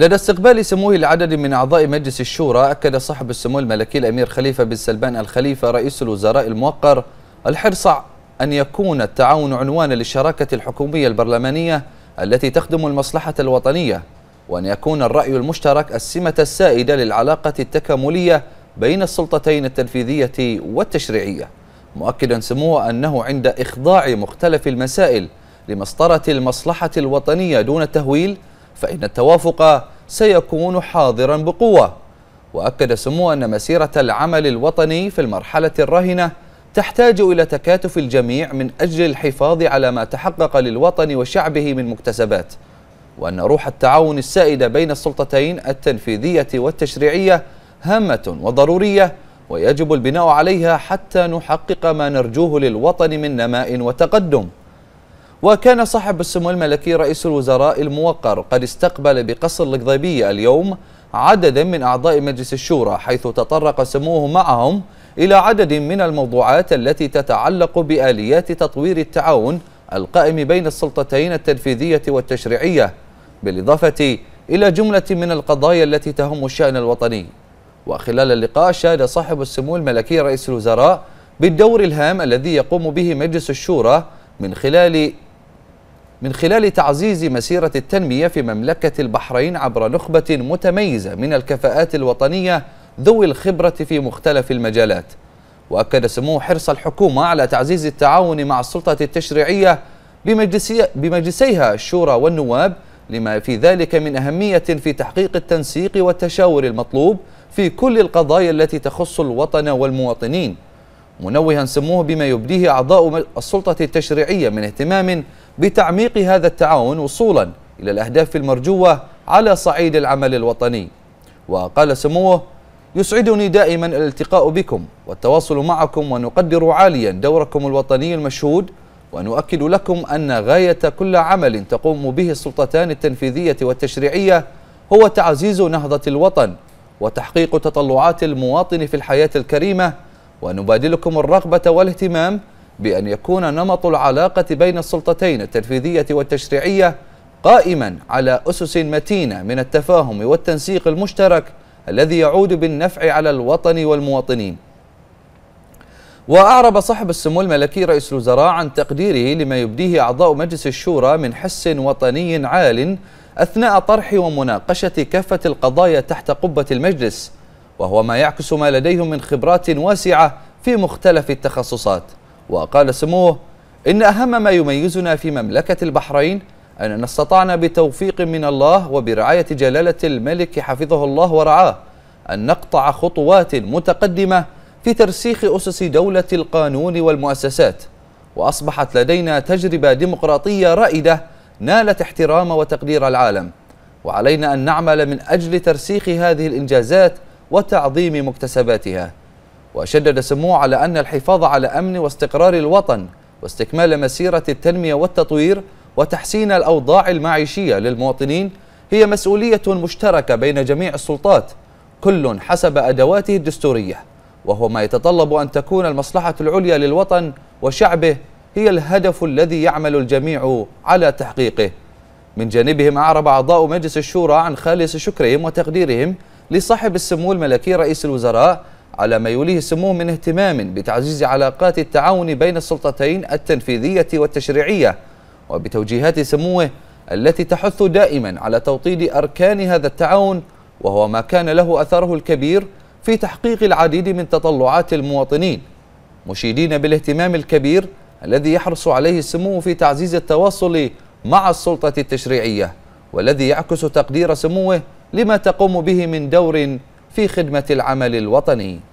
لدى استقبال سموه لعدد من أعضاء مجلس الشورى أكد صاحب السمو الملكي الأمير خليفة بن سلمان الخليفة رئيس الوزراء الموقر الحرص أن يكون التعاون عنوانا للشراكة الحكومية البرلمانية التي تخدم المصلحة الوطنية وأن يكون الرأي المشترك السمة السائدة للعلاقة التكاملية بين السلطتين التنفيذية والتشريعية مؤكدا سموه أنه عند إخضاع مختلف المسائل لمسطرة المصلحة الوطنية دون التهويل فإن التوافق سيكون حاضرا بقوة وأكد سمو أن مسيرة العمل الوطني في المرحلة الراهنة تحتاج إلى تكاتف الجميع من أجل الحفاظ على ما تحقق للوطن وشعبه من مكتسبات وأن روح التعاون السائدة بين السلطتين التنفيذية والتشريعية هامة وضرورية ويجب البناء عليها حتى نحقق ما نرجوه للوطن من نماء وتقدم وكان صاحب السمو الملكي رئيس الوزراء الموقر قد استقبل بقصر القضيبية اليوم عددا من أعضاء مجلس الشورى حيث تطرق سموه معهم إلى عدد من الموضوعات التي تتعلق بآليات تطوير التعاون القائم بين السلطتين التنفيذية والتشريعية بالإضافة إلى جملة من القضايا التي تهم الشأن الوطني وخلال اللقاء شاد صاحب السمو الملكي رئيس الوزراء بالدور الهام الذي يقوم به مجلس الشورى من خلال من خلال تعزيز مسيرة التنمية في مملكة البحرين عبر نخبة متميزة من الكفاءات الوطنية ذوي الخبرة في مختلف المجالات وأكد سمو حرص الحكومة على تعزيز التعاون مع السلطة التشريعية بمجلسي بمجلسيها الشورى والنواب لما في ذلك من أهمية في تحقيق التنسيق والتشاور المطلوب في كل القضايا التي تخص الوطن والمواطنين منوها سموه بما يبديه أعضاء السلطة التشريعية من اهتمام بتعميق هذا التعاون وصولا إلى الأهداف المرجوة على صعيد العمل الوطني وقال سموه يسعدني دائما الالتقاء بكم والتواصل معكم ونقدر عاليا دوركم الوطني المشهود ونؤكد لكم أن غاية كل عمل تقوم به السلطتان التنفيذية والتشريعية هو تعزيز نهضة الوطن وتحقيق تطلعات المواطن في الحياة الكريمة ونبادلكم الرغبة والاهتمام بأن يكون نمط العلاقة بين السلطتين التنفيذية والتشريعية قائما على أسس متينة من التفاهم والتنسيق المشترك الذي يعود بالنفع على الوطن والمواطنين وأعرب صاحب السمو الملكي رئيس الوزراء عن تقديره لما يبديه أعضاء مجلس الشورى من حس وطني عال أثناء طرح ومناقشة كافة القضايا تحت قبة المجلس وهو ما يعكس ما لديهم من خبرات واسعة في مختلف التخصصات وقال سموه إن أهم ما يميزنا في مملكة البحرين أننا استطعنا بتوفيق من الله وبرعاية جلالة الملك حفظه الله ورعاه أن نقطع خطوات متقدمة في ترسيخ أسس دولة القانون والمؤسسات وأصبحت لدينا تجربة ديمقراطية رائدة نالت احترام وتقدير العالم وعلينا أن نعمل من أجل ترسيخ هذه الإنجازات وتعظيم مكتسباتها وشدد سموه على أن الحفاظ على أمن واستقرار الوطن واستكمال مسيرة التنمية والتطوير وتحسين الأوضاع المعيشية للمواطنين هي مسؤولية مشتركة بين جميع السلطات كل حسب أدواته الدستورية وهو ما يتطلب أن تكون المصلحة العليا للوطن وشعبه هي الهدف الذي يعمل الجميع على تحقيقه من جانبهم أعرب أعضاء مجلس الشورى عن خالص شكرهم وتقديرهم لصاحب السمو الملكي رئيس الوزراء على ما يوليه سموه من اهتمام بتعزيز علاقات التعاون بين السلطتين التنفيذية والتشريعية وبتوجيهات سموه التي تحث دائما على توطيد أركان هذا التعاون وهو ما كان له أثره الكبير في تحقيق العديد من تطلعات المواطنين مشيدين بالاهتمام الكبير الذي يحرص عليه سموه في تعزيز التواصل مع السلطة التشريعية والذي يعكس تقدير سموه لما تقوم به من دور في خدمة العمل الوطني